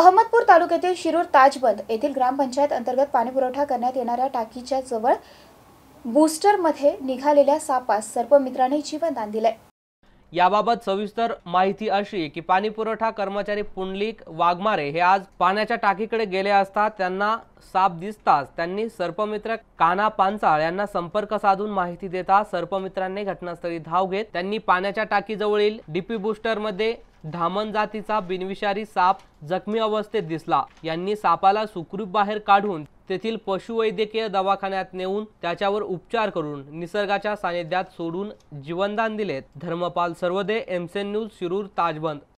अहमदपूर तालुक्यातील शिरूर ताजबंद येथील ग्रामपंचायत अंतर्गत पाणीपुरवठा करण्यात येणाऱ्या टाकीच्या जवळ बूस्टरमध्ये निघालेल्या सापास सर्पमित्राने जीवनदान दिले याबाबत सविस्तर माहिती अशी की पाणी पुरवठा कर्मचारी पुंडलिक वाघमारे हे आज पाण्याच्या टाकीकडे गेले असता त्यांना साप दिसताच त्यांनी सर्पमित्र काना पांचाळ यांना संपर्क साधून माहिती देता सर्पमित्रांनी घटनास्थळी धाव घेत त्यांनी पाण्याच्या टाकीजवळील डीपी बुस्टर मध्ये धामण जातीचा बिनविषारी साप जखमी अवस्थेत दिसला यांनी सापाला सुखरूप बाहेर काढून तेथील पशुवैद्यकीय दवाखान्यात नेऊन त्याच्यावर उपचार करून निसर्गाच्या सानिध्यात सोडून जीवनदान दिलेत धर्मपाल सर्वदे एमसेन न्यूज शिरूर ताजबंद